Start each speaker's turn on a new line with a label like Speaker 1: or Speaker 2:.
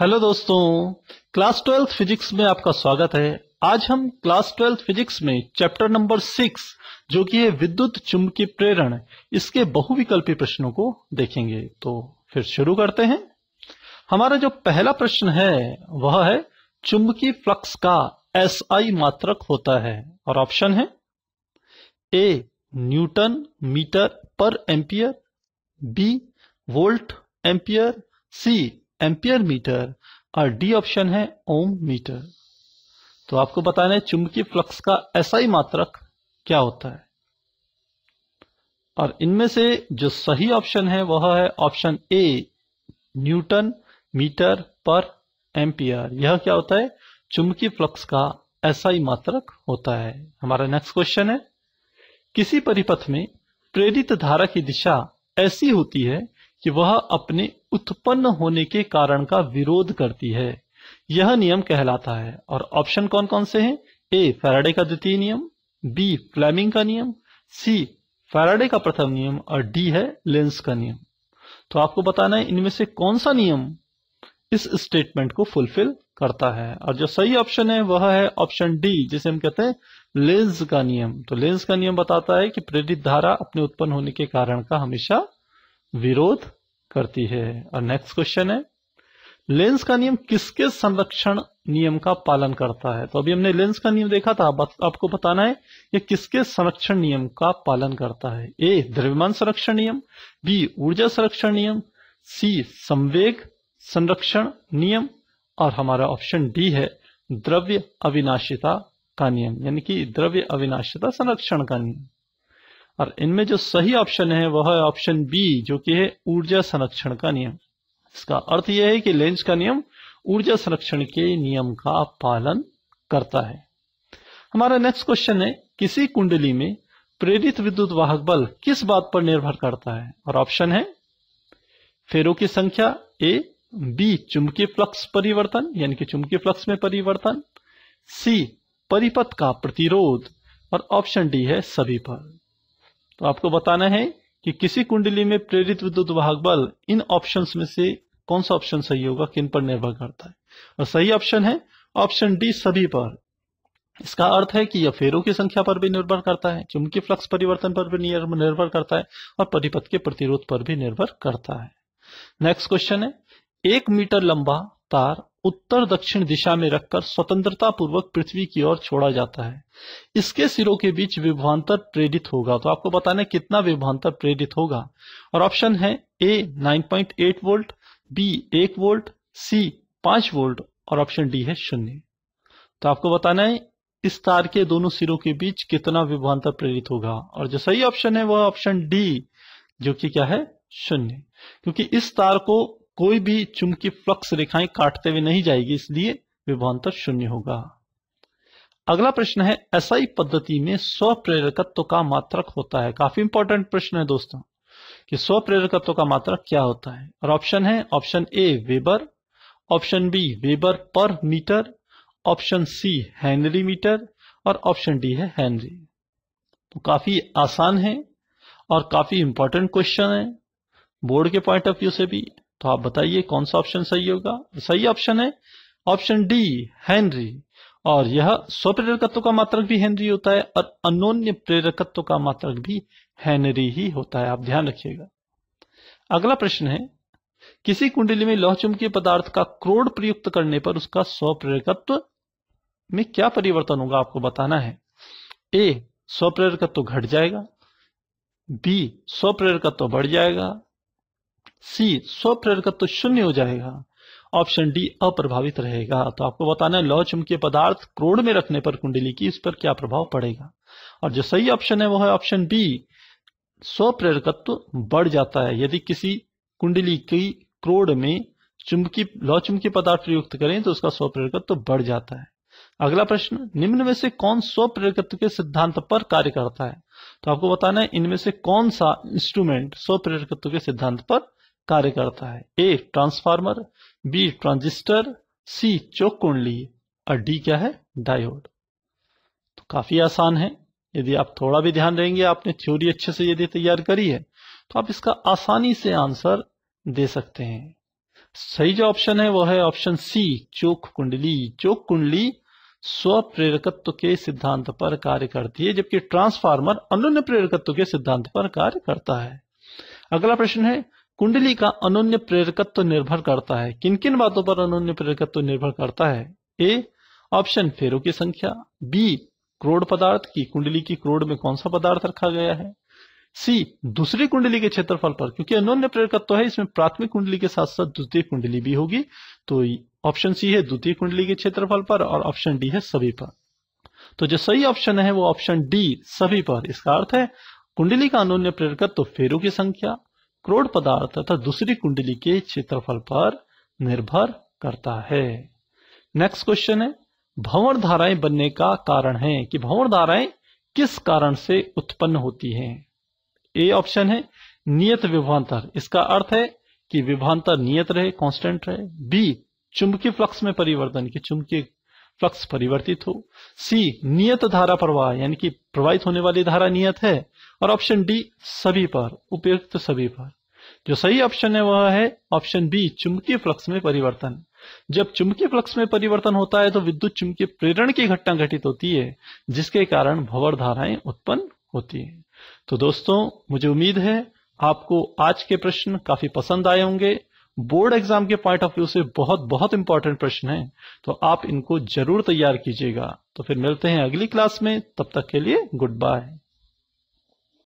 Speaker 1: hello दोस्तों class twelfth physics में आपका स्वागत है आज हम क्लास ट्वेल्थ फिजिक्स में चैप्टर नंबर सिक्स जो कि है विद्युत चुंबकीय प्रेरण इसके बहुविकल्पी प्रश्नों को देखेंगे तो फिर शुरू करते हैं हमारा जो पहला प्रश्न है वह है चुंबकीय फ्लक्स का एस आई मात्रक होता है और ऑप्शन है A newton metre per ampere B volt ampere C ampere metre और डी ऑप्शन है ओम मीटर तो आपको बताना है चुंबकीय फ्लक्स का ऐसा ही मात्रक क्या होता है और इनमें से जो सही ऑप्शन है वह है option A newton metre per ampere यह क्या होता है चुंबकीय फ्लक्स का ऐसा ही मात्रक होता है हमारा नेक्स्ट क्वेश्चन है किसी परिपथ में प्रेरित धारा की दिशा ऐसी होती है कि वह अपने उत्पन्न होने के कारण का विरोध करती है यह नियम कहलाता है और ऑप्शन कौन कौन से हैं ए फैराडे का द्वितीय नियम बी फ्लैमिंग का नियम सी फैराडे का प्रथम नियम और डी है लेंस का नियम तो आपको बताना है इनमें से कौन सा नियम इस स्टेटमेंट को फुलफिल करता है और जो सही ऑप्शन है वह है ऑप्शन डी जिसे हम कहते हैं लेंस का नियम तो लेंस का नियम बताता है कि प्रेरित धारा अपने उत्पन्न होने के कारण का हमेशा विरोध करती है और नेक्स्ट क्वेश्चन है लेंस का नियम किसके संरक्षण नियम का पालन करता है तो अभी हमने लेंस का नियम देखा था बत, आपको बताना है ये किसके संरक्षण नियम का पालन करता है ए द्रव्यमान संरक्षण नियम बी ऊर्जा संरक्षण नियम सी संवेग संरक्षण नियम और हमारा ऑप्शन डी है द्रव्य अविनाशिता का नियम यानी कि द्रव्य अविनाशिता संरक्षण का नियम और इनमें जो सही ऑप्शन है वह है ऑप्शन बी जो कि है ऊर्जा संरक्षण का नियम इसका अर्थ यह है कि लेंस का नियम ऊर्जा संरक्षण के नियम का पालन करता है हमारा नेक्स्ट क्वेश्चन है किसी कुंडली में प्रेरित विद्युत वाहक बल किस बात पर निर्भर करता है और ऑप्शन है फेरों की संख्या ए बी चुंबकीय फ्लक्स परिवर्तन यानी कि चुंबकीय फ्लक्स में परिवर्तन सी परिपथ का प्रतिरोध और ऑप्शन डी है सभी पर तो आपको बताना है कि किसी कुंडली में प्रेरित विद्युत वाहक बल इन ऑप्शंस में से कौन सा ऑप्शन सही होगा किन पर निर्भर करता है और सही ऑप्शन है ऑप्शन डी सभी पर इसका अर्थ है कि यह फेरों की संख्या पर भी निर्भर करता है चुंबकीय फ्लक्स परिवर्तन पर भी निर्भर करता है और परिपथ के प्रतिरोध पर भी निर्भर करता है नेक्स्ट क्वेश्चन है एक मीटर लंबा तार उत्तर दक्षिण दिशा में रखकर स्वतंत्रता पूर्वक पृथ्वी की ओर छोड़ा जाता है इसके सिरों के बीच विभवांतर प्रेरित होगा तो आपको बताने कितना विभवांतर प्रेरित होगा और ऑप्शन है A 9.8 volt B 1 volt C 5 volt और ऑप्शन डी है शून्य तो आपको बताना है इस तार के दोनों सिरों के बीच कितना विभवांतर प्रेरित होगा और जो सही ऑप्शन है वह ऑप्शन डी जो कि क्या है शून्य क्योंकि इस तार को कोई भी चुंबकीय फ्लक्स रेखाएं काटते हुए नहीं जाएगी इसलिए विभवांतर शून्य होगा अगला प्रश्न है एसआई पद्धति में स्व प्रेरकत्व का मात्रक होता है काफी इंपॉर्टेंट प्रश्न है दोस्तों कि स्व प्रेरकत्व का मात्रक क्या होता है और ऑप्शन है option A weber option B weber per metre option C henry metre और ऑप्शन डी है हेनरी तो काफी आसान है और काफी इंपॉर्टेंट क्वेश्चन है बोर्ड के पॉइंट ऑफ व्यू से भी तो आप बताइए कौन सा ऑप्शन सही होगा सही ऑप्शन है ऑप्शन डी हेनरी और यह स्वप्रेरकत्व का मात्रक भी हेनरी होता है और अनोन्य प्रेरकत्व का मात्रक भी हेनरी ही होता है आप ध्यान रखिएगा अगला प्रश्न है किसी कुंडली में लौह चुंबकीय पदार्थ का क्रोड प्रयुक्त करने पर उसका स्वप्रेरकत्व में क्या परिवर्तन होगा आपको बताना है ए स्वप्रेरकत्व घट जाएगा बी स्वप्रेरकत्व बढ़ जाएगा सी स्वप्रेरकत्व तो शून्य हो जाएगा ऑप्शन डी अप्रभावित रहेगा तो आपको बताना है लौह चुमकीय पदार्थ क्रोड में रखने पर कुंडली की इस पर क्या प्रभाव पड़ेगा और जो सही ऑप्शन है वो है ऑप्शन बी स्वप्रेरकत्व बढ़ जाता है यदि किसी कुंडली की क्रोड में चुंबकी लौह चुमकी पदार्थ प्रयुक्त करें तो उसका स्वप्रेरकत्व बढ़ जाता है अगला प्रश्न निम्न में से कौन स्वप्रेरकत्व के सिद्धांत पर कार्य करता है तो आपको बताना है इनमें से कौन सा इंस्ट्रूमेंट स्वप्रेरकत्व के सिद्धांत पर कार्य करता है A transformer B transistor C चौक कुंडली और डी क्या है डायोड तो काफी आसान है यदि आप थोड़ा भी ध्यान देंगे आपने थ्योरी अच्छे से यदि तैयार करी है तो आप इसका आसानी से आंसर दे सकते हैं सही जो ऑप्शन है वो है ऑप्शन सी चोक कुंडली चोक कुंडली स्व प्रेरकत्व के सिद्धांत पर कार्य करती है जबकि ट्रांसफार्मर अनन्य प्रेरकत्व के सिद्धांत पर कार्य करता है अगला प्रश्न है कुंडली का अनन्य प्रेरकत्व तो निर्भर करता है किन किन बातों पर अनन्य प्रेरकत्व तो निर्भर करता है ए ऑप्शन फेरों की संख्या बी क्रोड़ पदार्थ की कुंडली की क्रोड़ में कौन सा पदार्थ रखा गया है सी दूसरी कुंडली के क्षेत्रफल पर क्योंकि अनन्य प्रेरकत्व तो है इसमें प्राथमिक कुंडली के साथ साथ द्वितीय कुंडली भी होगी तो ऑप्शन सी है द्वितीय कुंडली के क्षेत्रफल पर और ऑप्शन डी है सभी पर तो जो सही ऑप्शन है वो ऑप्शन डी सभी पर इसका अर्थ है कुंडली का अनन्य प्रेरकत्व तो फेरों की संख्या क्रोड पदार्थ तथा दूसरी कुंडली के क्षेत्रफल पर निर्भर करता है नेक्स्ट क्वेश्चन है भंवर धाराएं बनने का कारण है कि भंवर धाराएं किस कारण से उत्पन्न होती हैं ए ऑप्शन है नियत विभांतर इसका अर्थ है कि विभांतर नियत रहे कांस्टेंट रहे बी चुंबकीय फ्लक्स में परिवर्तन की चुंबकीय फ्लक्स परिवर्तित हो सी नियत धारा प्रवाह यानी कि प्रवाहित होने वाली धारा नियत है और ऑप्शन डी सभी पर उपयुक्त सभी पर जो सही ऑप्शन है वह है ऑप्शन बी चुंबकीय फ्लक्स में परिवर्तन जब चुंबकीय फ्लक्स में परिवर्तन होता है तो विद्युत चुंबकीय प्रेरण की घटना घटित होती है जिसके कारण भवर धाराएं उत्पन्न होती है तो दोस्तों मुझे उम्मीद है आपको आज के प्रश्न काफी पसंद आए होंगे बोर्ड एग्जाम के पॉइंट ऑफ व्यू से बहुत बहुत इंपॉर्टेंट प्रश्न है तो आप इनको जरूर तैयार कीजिएगा तो फिर मिलते हैं अगली क्लास में तब तक के लिए गुड बाय